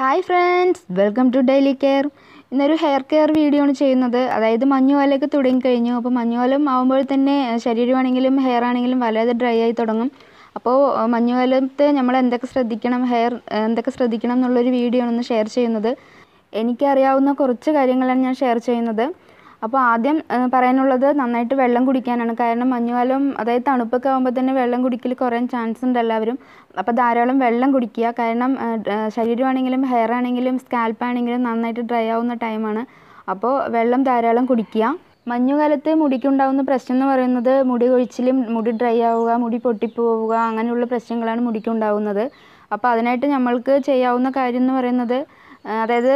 hi friends welcome to daily care ഇന്നൊരു hair care video ആണ് ചെയ്യുന്നത് അതായത് മഞ്ഞുവലയൊക്കെ തുടങ്ങി കഴിഞ്ഞു അപ്പോൾ മഞ്ഞുവലം ആകുമ്പോൾ തന്നെ ശരീരമാണെങ്കിലും ഹെയർ ആണെങ്കിലും വളരെ ഡ്രൈ ആയി തുടങ്ങും അപ്പോൾ മഞ്ഞുവലത്തെ നമ്മൾ എന്തൊക്കെ ശ്രദ്ധിക്കണം ഹെയർ എന്തൊക്കെ ശ്രദ്ധിക്കണം എന്നുള്ളൊരു വീഡിയോ ആണ് ഷെയർ ചെയ്യുന്നത് എനിക്കറിയാവുന്ന കുറച്ച് കാര്യങ്ങളാണ് ഞാൻ ഷെയർ ചെയ്യുന്നത് അപ്പോൾ ആദ്യം പറയാനുള്ളത് നന്നായിട്ട് വെള്ളം കുടിക്കാനാണ് കാരണം മഞ്ഞുകാലം അതായത് തണുപ്പൊക്കെ ആകുമ്പോൾ തന്നെ വെള്ളം കുടിക്കൽ കുറയാൻ ചാൻസ് ഉണ്ട് എല്ലാവരും അപ്പോൾ ധാരാളം വെള്ളം കുടിക്കുക കാരണം ശരീരമാണെങ്കിലും ഹെയർ ആണെങ്കിലും സ്കാൽപ്പ് ആണെങ്കിലും നന്നായിട്ട് ഡ്രൈ ആവുന്ന ടൈമാണ് അപ്പോൾ വെള്ളം ധാരാളം കുടിക്കുക മഞ്ഞുകാലത്ത് മുടിക്കുണ്ടാകുന്ന പ്രശ്നം എന്ന് പറയുന്നത് മുടി കൊഴിച്ചിലും മുടി ഡ്രൈ ആവുക മുടി പൊട്ടിപ്പോവുക അങ്ങനെയുള്ള പ്രശ്നങ്ങളാണ് മുടിക്കുണ്ടാകുന്നത് അപ്പോൾ അതിനായിട്ട് നമ്മൾക്ക് ചെയ്യാവുന്ന കാര്യം എന്ന് പറയുന്നത് അതായത്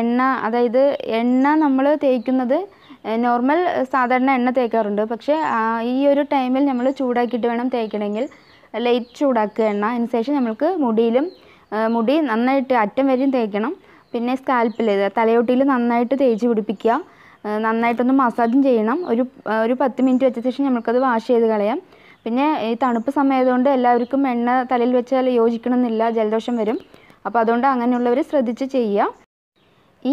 എണ്ണ അതായത് എണ്ണ നമ്മൾ തേക്കുന്നത് നോർമൽ സാധാരണ എണ്ണ തേക്കാറുണ്ട് പക്ഷേ ഈ ഒരു ടൈമിൽ നമ്മൾ ചൂടാക്കിയിട്ട് വേണം തേക്കണമെങ്കിൽ ലൈറ്റ് ചൂടാക്കുക എണ്ണ അതിനുശേഷം നമ്മൾക്ക് മുടിയിലും മുടി നന്നായിട്ട് അറ്റം വരെയും തേക്കണം പിന്നെ സ്കാൽപ്പിൽ തലയോട്ടിയിൽ നന്നായിട്ട് തേച്ച് പിടിപ്പിക്കുക നന്നായിട്ടൊന്ന് മസാജും ചെയ്യണം ഒരു ഒരു പത്ത് മിനിറ്റ് വെച്ച ശേഷം നമുക്കത് വാഷ് ചെയ്ത് കളയാം പിന്നെ ഈ തണുപ്പ് സമയമായതുകൊണ്ട് എല്ലാവർക്കും എണ്ണ തലയിൽ വെച്ചാൽ യോജിക്കണമെന്നില്ല ജലദോഷം വരും അപ്പോൾ അതുകൊണ്ട് അങ്ങനെയുള്ളവർ ശ്രദ്ധിച്ച് ചെയ്യുക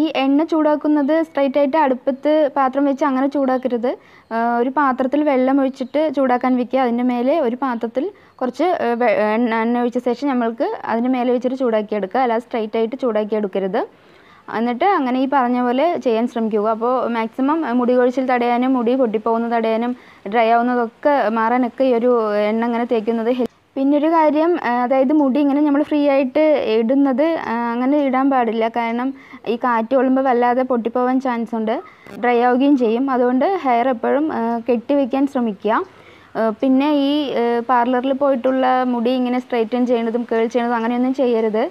ഈ എണ്ണ ചൂടാക്കുന്നത് സ്ട്രൈറ്റ് ആയിട്ട് അടുപ്പത്ത് പാത്രം വെച്ച് അങ്ങനെ ചൂടാക്കരുത് ഒരു പാത്രത്തിൽ വെള്ളം ഒഴിച്ചിട്ട് ചൂടാക്കാൻ വെക്കുക അതിൻ്റെ മേലെ ഒരു പാത്രത്തിൽ കുറച്ച് എണ്ണ എണ്ണ ഒഴിച്ച ശേഷം നമ്മൾക്ക് അതിൻ്റെ മേലെ വെച്ചിട്ട് ചൂടാക്കിയെടുക്കുക അല്ലാതെ സ്ട്രൈറ്റ് ആയിട്ട് ചൂടാക്കിയെടുക്കരുത് എന്നിട്ട് അങ്ങനെ ഈ പറഞ്ഞ പോലെ ചെയ്യാൻ ശ്രമിക്കുക അപ്പോൾ മാക്സിമം മുടി കൊഴിച്ചിൽ തടയാനും മുടി പൊട്ടിപ്പോകുന്നത് തടയാനും ഡ്രൈ ആവുന്നതൊക്കെ മാറാനൊക്കെ ഈ ഒരു എണ്ണ അങ്ങനെ തേക്കുന്നത് പിന്നൊരു കാര്യം അതായത് മുടി ഇങ്ങനെ നമ്മൾ ഫ്രീ ആയിട്ട് ഇടുന്നത് അങ്ങനെ ഇടാൻ പാടില്ല കാരണം ഈ കാറ്റ് കൊള്ളുമ്പോൾ വല്ലാതെ പൊട്ടിപ്പോവാൻ ചാൻസ് ഉണ്ട് ഡ്രൈ ആവുകയും ചെയ്യും അതുകൊണ്ട് ഹെയർ എപ്പോഴും കെട്ടി ശ്രമിക്കുക പിന്നെ ഈ പാർലറിൽ പോയിട്ടുള്ള മുടി ഇങ്ങനെ സ്ട്രെയിറ്റൻ ചെയ്യുന്നതും കേൾ ചെയ്യണതും അങ്ങനെയൊന്നും ചെയ്യരുത്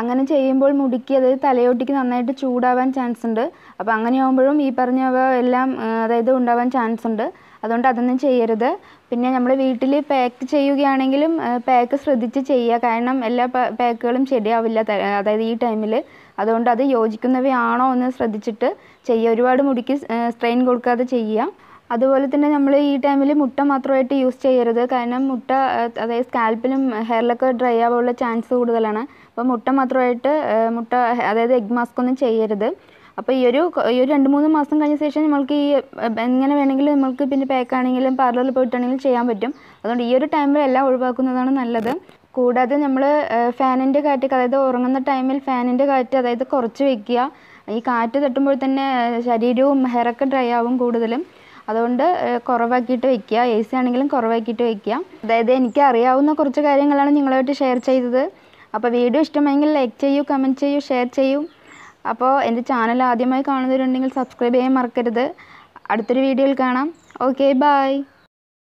അങ്ങനെ ചെയ്യുമ്പോൾ മുടിക്ക് അതായത് തലയോട്ടിക്ക് നന്നായിട്ട് ചൂടാവാൻ ചാൻസ് ഉണ്ട് അപ്പോൾ അങ്ങനെയാകുമ്പോഴും ഈ പറഞ്ഞവ എല്ലാം അതായത് ഉണ്ടാവാൻ ചാൻസ് ഉണ്ട് അതുകൊണ്ട് അതൊന്നും ചെയ്യരുത് പിന്നെ നമ്മൾ വീട്ടിൽ പാക്ക് ചെയ്യുകയാണെങ്കിലും പാക്ക് ശ്രദ്ധിച്ച് ചെയ്യുക കാരണം എല്ലാ പാക്കുകളും ശരിയാവില്ല അതായത് ഈ ടൈമിൽ അതുകൊണ്ട് അത് യോജിക്കുന്നവയാണോ എന്ന് ശ്രദ്ധിച്ചിട്ട് ചെയ്യുക ഒരുപാട് മുടിക്ക് സ്ട്രെയിൻ കൊടുക്കാതെ ചെയ്യുക അതുപോലെ തന്നെ നമ്മൾ ഈ ടൈമിൽ മുട്ട മാത്രമായിട്ട് യൂസ് ചെയ്യരുത് കാരണം മുട്ട അതായത് സ്കാൽപ്പിലും ഹെയറിലൊക്കെ ഡ്രൈ ആവാനുള്ള ചാൻസ് കൂടുതലാണ് അപ്പോൾ മുട്ട മാത്രമായിട്ട് മുട്ട അതായത് എഗ് മാസ്ക് ഒന്നും ചെയ്യരുത് അപ്പോൾ ഈ ഒരു ഈ ഒരു രണ്ട് മൂന്ന് മാസം കഴിഞ്ഞ ശേഷം നമ്മൾക്ക് ഈ എങ്ങനെ വേണമെങ്കിലും നമ്മൾക്ക് പിന്നെ പാക്ക് ആണെങ്കിലും പാർലറിൽ പോയിട്ടാണെങ്കിലും ചെയ്യാൻ പറ്റും അതുകൊണ്ട് ഈ ഒരു ടൈമിൽ എല്ലാം ഒഴിവാക്കുന്നതാണ് നല്ലത് കൂടാതെ നമ്മൾ ഫാനിൻ്റെ കാറ്റ് അതായത് ഉറങ്ങുന്ന ടൈമിൽ ഫാനിൻ്റെ കാറ്റ് അതായത് കുറച്ച് വെക്കുക ഈ കാറ്റ് തട്ടുമ്പോൾ തന്നെ ശരീരവും ഹെയറൊക്കെ ഡ്രൈ ആവും കൂടുതലും അതുകൊണ്ട് കുറവാക്കിയിട്ട് വെക്കുക എ സി ആണെങ്കിലും കുറവാക്കിയിട്ട് വെക്കുക അതായത് എനിക്ക് അറിയാവുന്ന കുറച്ച് കാര്യങ്ങളാണ് നിങ്ങളുമായിട്ട് ഷെയർ ചെയ്തത് അപ്പോൾ വീഡിയോ ഇഷ്ടമായെങ്കിൽ ലൈക്ക് ചെയ്യൂ കമൻറ്റ് ചെയ്യൂ ഷെയർ ചെയ്യൂ അപ്പോൾ എൻ്റെ ചാനൽ ആദ്യമായി കാണുന്നവരുണ്ടെങ്കിൽ സബ്സ്ക്രൈബ് ചെയ്യാൻ മറക്കരുത് അടുത്തൊരു വീഡിയോയിൽ കാണാം ഓക്കെ ബായ്